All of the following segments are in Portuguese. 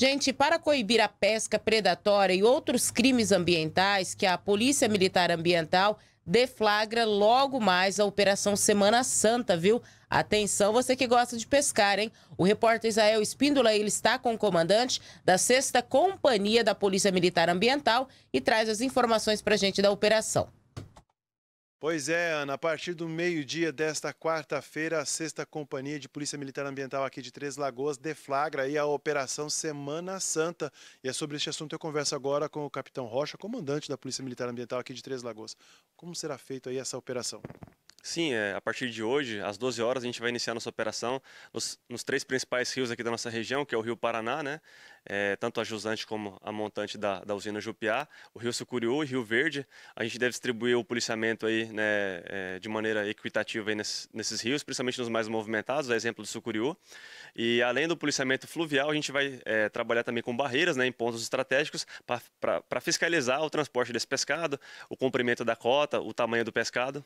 Gente, para coibir a pesca predatória e outros crimes ambientais que a Polícia Militar Ambiental deflagra logo mais a Operação Semana Santa, viu? Atenção, você que gosta de pescar, hein? O repórter Israel Espíndola, ele está com o comandante da 6 Companhia da Polícia Militar Ambiental e traz as informações para gente da operação. Pois é, Ana, a partir do meio-dia desta quarta-feira, a Sexta Companhia de Polícia Militar Ambiental aqui de Três Lagoas deflagra aí a Operação Semana Santa. E é sobre este assunto eu converso agora com o Capitão Rocha, comandante da Polícia Militar Ambiental aqui de Três Lagoas. Como será feita aí essa operação? Sim, é, a partir de hoje, às 12 horas, a gente vai iniciar nossa operação nos, nos três principais rios aqui da nossa região, que é o Rio Paraná, né? É, tanto a jusante como a montante da, da usina Jupiá, o Rio Sucuriú e Rio Verde. A gente deve distribuir o policiamento aí, né, é, de maneira equitativa aí nesses, nesses, rios, principalmente nos mais movimentados, a exemplo do Sucuriú. E além do policiamento fluvial, a gente vai é, trabalhar também com barreiras né, em pontos estratégicos para fiscalizar o transporte desse pescado, o comprimento da cota, o tamanho do pescado.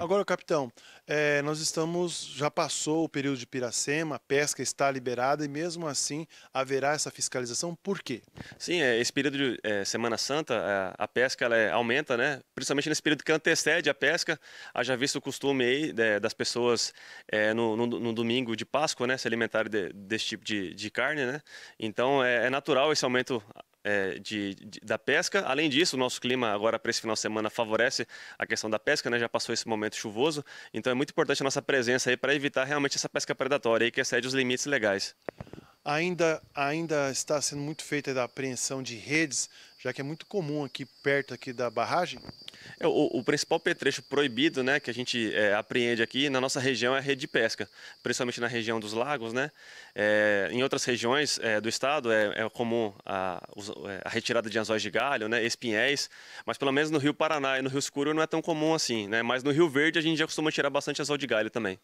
Agora, capitão, é, nós estamos, já passou o período de Piracema, a pesca está liberada e mesmo assim haverá essa fiscalização, por quê? Sim, é, esse período de é, Semana Santa, a, é, a pesca ela é, aumenta, né? principalmente nesse período que antecede a pesca, haja visto o costume aí né, das pessoas é, no, no, no, domingo de Páscoa né? se alimentarem de, desse tipo de, de carne, né? então é natural esse aumento é, de, de, da pesca. Além disso, o nosso clima agora para esse final de semana favorece a questão da pesca, né? já passou esse momento chuvoso, então é muito importante a nossa presença aí para evitar realmente essa pesca predatória aí que excede os limites legais. Ainda, ainda está sendo muito feita a apreensão de redes já que é muito comum aqui perto aqui da barragem? É, o, o, principal petrecho proibido, né, que a gente é, apreende aqui na nossa região é a rede de pesca, principalmente na região dos lagos, né? É, em outras regiões é, do estado é, é comum a, é, a, retirada de anzóis de galho, né, espinhéis, mas pelo menos no Rio Paraná e no Rio Escuro não é tão comum assim, né? Mas no Rio Verde a gente já costuma tirar bastante anzol de galho também.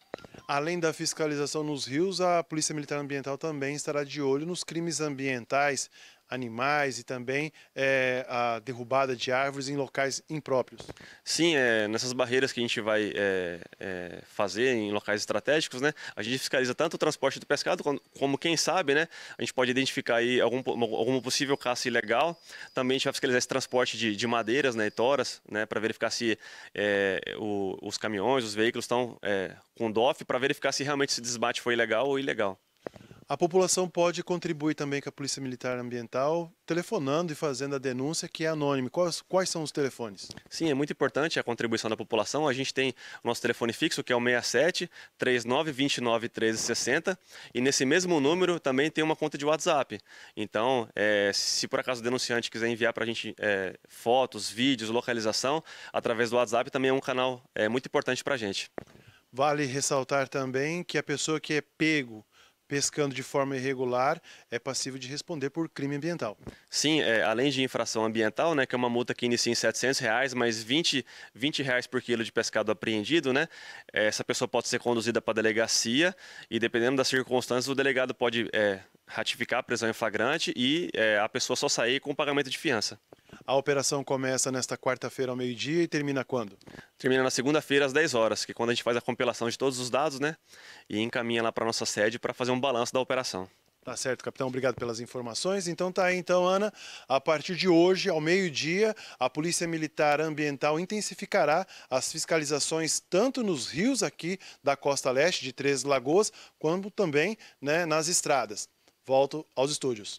Além da fiscalização nos rios, a Polícia Militar Ambiental também estará de olho nos crimes ambientais animais e também é, a derrubada de árvores em locais impróprios. Sim, é, nessas barreiras que a gente vai é, fazer em locais estratégicos, né, a gente fiscaliza tanto o transporte do pescado como, como quem sabe, né, a gente pode identificar aí algum, alguma possível caça ilegal. Também a gente vai fiscalizar esse transporte de, de madeiras né, e toras né, para verificar se o, os caminhões, os veículos estão com DOF, para verificar se realmente esse desbate foi legal ou ilegal. A população pode contribuir também com a Polícia Militar Ambiental, telefonando e fazendo a denúncia, que é anônima. Quais, quais são os telefones? Sim, é muito importante a contribuição da população. A gente tem o nosso telefone fixo, que é o 67 39 29 13 e nesse mesmo número também tem uma conta de WhatsApp. Então, é, se por acaso o denunciante quiser enviar para a gente é, fotos, vídeos, localização, através do WhatsApp também é um canal é, muito importante para a gente. Vale ressaltar também que a pessoa que é pego pescando de forma irregular é passível de responder por crime ambiental. Sim, é, além de infração ambiental, né, que é uma multa que inicia em 700 reais, mas 20, 20 reais por quilo de pescado apreendido, né, é, essa pessoa pode ser conduzida para a delegacia e dependendo das circunstâncias o delegado pode é, ratificar a prisão em flagrante e é, a pessoa só sair com pagamento de fiança. A operação começa nesta quarta-feira ao meio-dia e termina quando? Termina na segunda-feira às 10 horas, que é quando a gente faz a compilação de todos os dados, né? E encaminha lá para a nossa sede para fazer um balanço da operação. Tá certo, capitão. Obrigado pelas informações. Então tá aí, então, Ana. A partir de hoje, ao meio-dia, a Polícia Militar Ambiental intensificará as fiscalizações tanto nos rios aqui da costa leste de Três Lagoas, quanto também né, nas estradas. Volto aos estúdios.